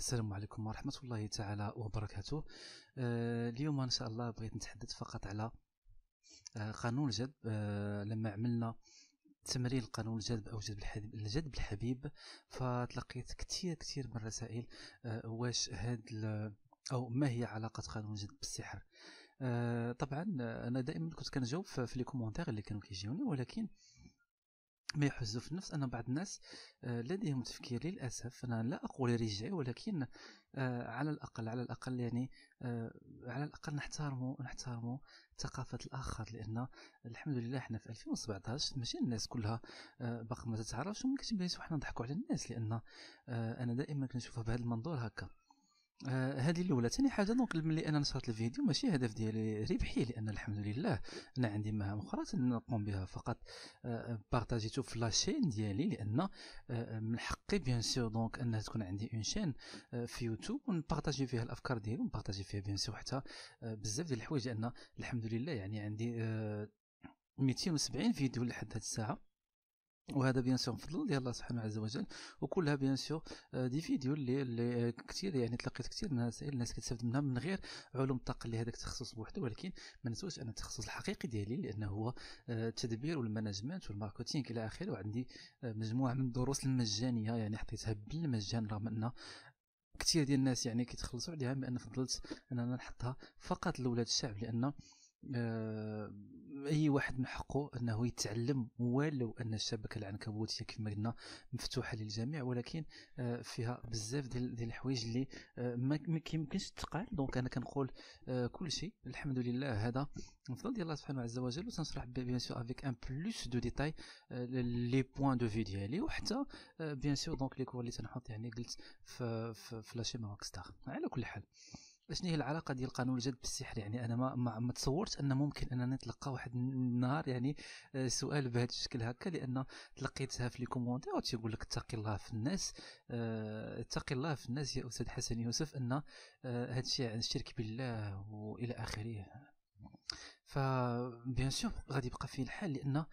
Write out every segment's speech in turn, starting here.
السلام عليكم ورحمة الله تعالى وبركاته آه اليوم إن شاء الله بغيت نتحدث فقط على آه قانون الجذب آه لما عملنا تمرين قانون الجذب أو جذب الحبيب, الجذب الحبيب فتلقيت كثير كثير من الرسائل آه، واش هاد أو ما هي علاقة قانون الجذب بالسحر آه، طبعا آه، أنا دائما كنت كنجاوب في لي كومونتيغ اللي كانوا كيجيوني ولكن ما يحز في النفس ان بعض الناس آه، لديهم تفكير للاسف انا لا اقول رجعي ولكن آه، على الاقل على الاقل يعني آه، على الاقل نحترموا نحترموا ثقافه الاخر لان الحمد لله حنا في 2017 ماشي الناس كلها باقي ما تتعرفش وما كتبغيش حنا نضحكوا على الناس لان انا دائما كنشوفها بهذا المنظور هكا آه، هذه الاولى ثاني حاجه دونك ملي انا نشرت الفيديو ماشي هدف ديالي ربحي لان الحمد لله انا عندي مهام اخرى نقوم بها فقط آه، بارطاجيته في لاشين ديالي لان آه، من حقي بيان سور دونك انها تكون عندي اون شين في يوتيوب ونبارطاجي فيها الافكار ديالي ونبارطاجي فيها بيان سور حتى بزاف ديال الحوايج لان الحمد لله يعني عندي 270 فيديو لحد هذه الساعه وهذا بيان سور فضل ديال الله سبحانه عز وجل وكلها بيان سور آه، دي فيديو اللي, اللي آه، كثير يعني تلقيت كثير من الاسئله الناس كتستافد منها من غير علوم الطاقه اللي هذاك التخصص بوحده ولكن ما نسوش انا التخصص الحقيقي ديالي لانه هو آه، التدبير والمانجمنت والماركتينغ الى اخره وعندي مجموعه من الدروس المجانيه يعني حطيتها بالمجان رغم ان كثير ديال الناس يعني كيتخلصوا عليها بان فضلت اننا نحطها فقط لولاد الشعب لان آه، اي واحد من حقه انه يتعلم ولو ان الشبكه العنكبوتيه كما قلنا مفتوحه للجميع ولكن آه، فيها بزاف ديال الحوايج اللي آه، ما كيمكنش تقال دونك انا كنقول كل شيء الحمد لله هذا من فضل ديال الله سبحانه عز وجل وتنشرح بيان سور افيك ان بلوس دو ديتاي لي بوان دو في ديالي وحتى بيان سور دونك لي كور اللي تنحط يعني قلت في لاشين لاشي مارك ستار على كل حال شنو هي العلاقه ديال قانون الجذب بالسحر يعني انا ما ما, ما تصورت ان ممكن انني نتلقى واحد النهار يعني آه، سؤال بهذا الشكل هكا لان تلقيتها في لي كومونتير تيقول لك اتقي الله في الناس آه، اتقي الله في الناس يا استاذ حسن يوسف ان آه، هذا الشيء عن الشرك بالله والى اخره فبيان سور غادي يبقى فيه الحال لان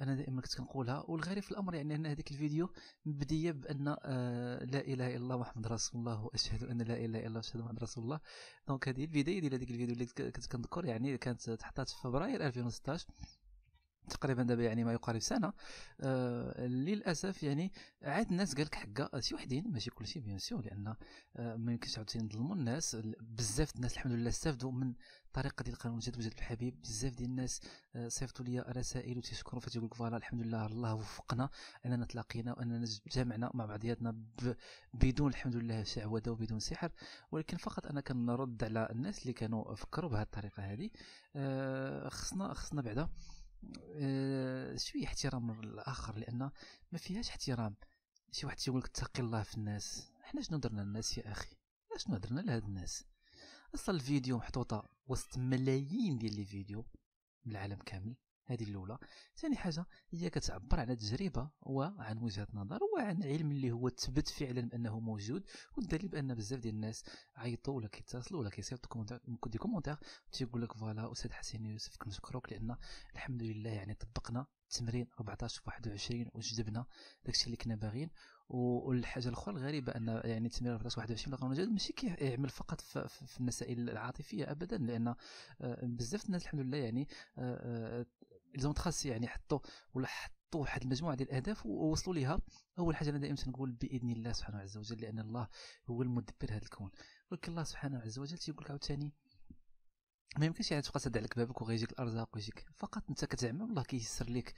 انا دائما كنت كنقولها والغريب في الامر يعني ان هذيك الفيديو مبديه بان آه، لا اله الا الله محمد رسول الله واشهد ان لا اله الا الله واشهد محمد رسول الله دونك هذه البدايه ديال هذيك الفيديو اللي كنت كنذكر يعني كانت تحطات في فبراير 2016 تقريبا دابا يعني ما يقارب سنه آه للاسف يعني عاد الناس قال لك حقا شي آه، وحدين ماشي كلشي بيان سور لان آه ما يمكنش عاوتاني نظلموا الناس بزاف الناس الحمد لله استفدوا من طريقه ديال قانون جد وجد الحبيب بزاف ديال الناس آه صيفطوا لي رسائل وتيشكروا فتيقول لك فوالا الحمد لله الله وفقنا اننا تلاقينا واننا جمعنا مع بعضياتنا بدون الحمد لله شعوذه وبدون سحر ولكن فقط انا كنرد على الناس اللي كانوا فكروا بهذه الطريقه هذه آه خصنا خصنا بعدا شوي آه، شويه احترام للاخر لان ما فيهاش احترام شي واحد تيقول لك اتقي الله في الناس حنا شنو درنا للناس يا اخي شنو درنا لهاد الناس اصلا الفيديو محطوطه وسط ملايين ديال لي فيديو بالعالم كامل هذه الاولى ثاني حاجه هي كتعبر على تجربه وعن وجهه نظر وعن علم اللي هو تثبت فعلا بانه موجود والدليل بان بزاف ديال الناس عيطوا ولا كيتصلوا ولا كيصيفطوا دي كومونتير تيقول لك فوالا استاذ حسين يوسف كنشكروك لان الحمد لله يعني طبقنا تمرين 14 في 21 وجذبنا داكشي اللي كنا باغيين والحاجه الاخرى الغريبه ان يعني تمرين 14 21 لقاو نجد ماشي كيعمل فقط في, المسائل العاطفيه ابدا لان آه، بزاف الناس الحمد لله يعني آه، آه، ils ont tracé يعني حطوا ولا حطوا واحد المجموعه ديال الاهداف ووصلوا ليها اول حاجه انا دائما تنقول باذن الله سبحانه عز وجل لان الله هو المدبر هذا الكون ولكن الله سبحانه عز وجل تيقول لك عاوتاني ما يمكنش يعني تبقى سد عليك بابك وغيجيك الارزاق ويجيك فقط انت كتعمل الله كيسر لك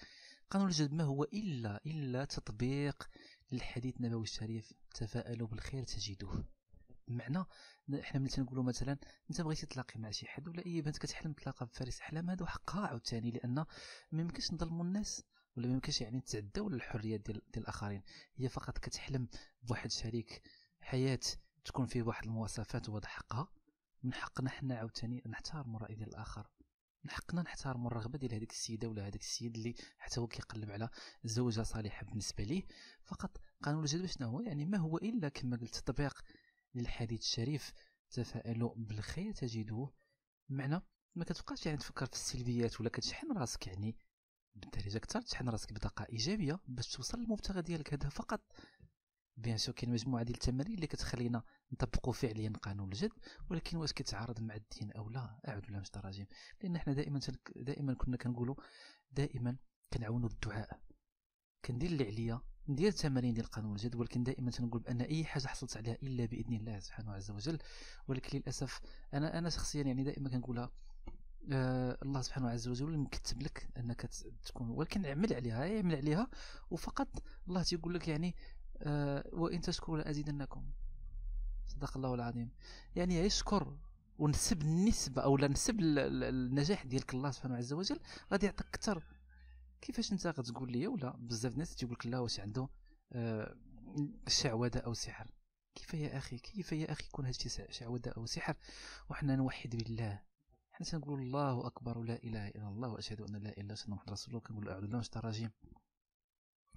قانون الجذب ما هو الا الا تطبيق للحديث النبوي الشريف تفاءلوا بالخير تجدوه بمعنى حنا ملي تنقولوا مثلا انت بغيتي تلاقي مع شي حد ولا اي بنت كتحلم تلاقى بفارس احلام هذا حقها عاوتاني لان ما يمكنش نظلموا الناس ولا ما يمكنش يعني نتعداو الحريه ديال دي الاخرين هي فقط كتحلم بواحد شريك حياه تكون فيه واحد المواصفات وهذا حقها من حقنا حنا عاوتاني نحترم الراي ديال الاخر من حقنا نحترم الرغبه ديال هذيك السيده ولا هذاك السيد اللي حتى هو كيقلب على زوجه صالحه بالنسبه ليه فقط قانون الجذب شنو هو يعني ما هو الا كما قلت تطبيق للحديث الشريف تفائلوا بالخير تجدوه معنى ما كتبقاش يعني تفكر في السلبيات ولا كتشحن راسك يعني بالدرجه اكثر تشحن راسك بطاقه ايجابيه باش توصل للمبتغى ديالك هذا فقط بيان سو كاين مجموعه ديال التمارين اللي كتخلينا نطبقوا فعليا قانون الجد ولكن واش كتعارض مع الدين او لا اعوذ بالله من الشيطان الرجيم لان حنا دائما دائما كنا كنقولوا دائما كنعاونوا بالدعاء كندير اللي عليا ندير التمارين ديال قانون الجد ولكن دائما تنقول بان اي حاجه حصلت عليها الا باذن الله سبحانه عز وجل ولكن للاسف انا انا شخصيا يعني دائما كنقولها آه الله سبحانه عز وجل مكتب لك انك تكون ولكن عمل عليها اعمل عليها وفقط الله تيقول لك يعني آه وان تشكروا لازيدنكم صدق الله العظيم يعني يشكر ونسب النسبه او نسب النجاح ديالك الله سبحانه عز وجل غادي يعطيك اكثر كيفاش انت غتقول لي ولا بزاف الناس تيقول لك لا واش عنده آه، شعوذه او سحر كيف يا اخي كيف يا اخي يكون هادشي شعوذه او سحر وحنا نوحد بالله حنا تنقول الله اكبر لا اله الا الله واشهد ان لا اله الا الله محمد رسول الله كنقول اعوذ بالله من الشيطان الرجيم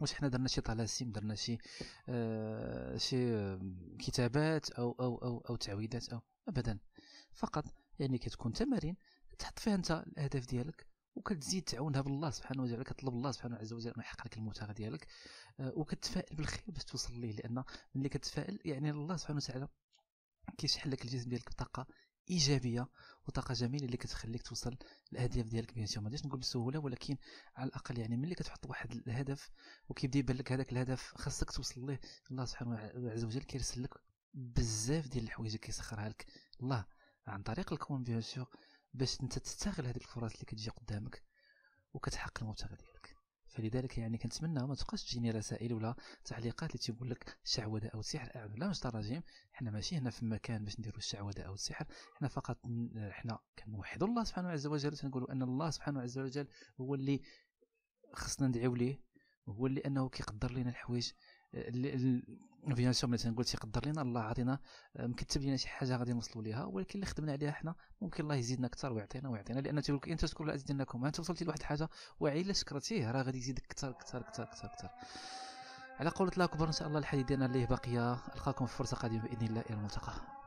واش حنا درنا شي طلاسم درنا شي آه شي آه، كتابات او او او او تعويذات او ابدا فقط يعني كتكون تمارين تحط فيها انت الاهداف ديالك وكتزيد تعاونها بالله سبحانه وتعالى كتطلب الله سبحانه عز وجل انه يحقق لك المتعه ديالك آه، وكتفائل بالخير باش توصل ليه لان ملي كتفائل يعني الله سبحانه وتعالى كيشحن لك الجسم ديالك بطاقه ايجابيه وطاقه جميله اللي كتخليك توصل الاهداف ديالك بيان سور ما غاديش نقول بسهوله ولكن على الاقل يعني ملي كتحط واحد الهدف وكيبدا يبان لك هذاك الهدف خاصك توصل ليه الله سبحانه عز وجل كيرسل لك بزاف ديال الحوايج كيسخرها لك الله عن طريق الكون بيان سور باش انت تستغل هذه الفرص اللي كتجي قدامك وكتحقق المبتغى ديالك فلذلك يعني كنتمنى ما تبقاش تجيني رسائل ولا تعليقات اللي تيقول لك الشعوذه او السحر اعوذ بالله من الشيطان الرجيم حنا ماشي هنا في مكان باش نديروا الشعوذه او السحر حنا فقط حنا كنوحدوا الله سبحانه عز وجل تنقولوا ان الله سبحانه عز وجل هو اللي خصنا ندعيو ليه هو اللي انه كيقدر لنا الحوايج بيان سور مثلا قلت يقدر لنا الله عطينا آه، مكتب لينا شي حاجه غادي نوصلوا ليها ولكن اللي خدمنا عليها حنا ممكن الله يزيدنا اكثر ويعطينا ويعطينا لان تيقول لك انت تشكر لا ازيدنكم انت وصلتي لواحد الحاجه الا شكرتيه راه غادي يزيدك اكثر اكثر اكثر اكثر اكثر على قولة الله اكبر ان شاء الله الحديث ديالنا اللي باقيه القاكم في فرصه قادمه باذن الله الى الملتقى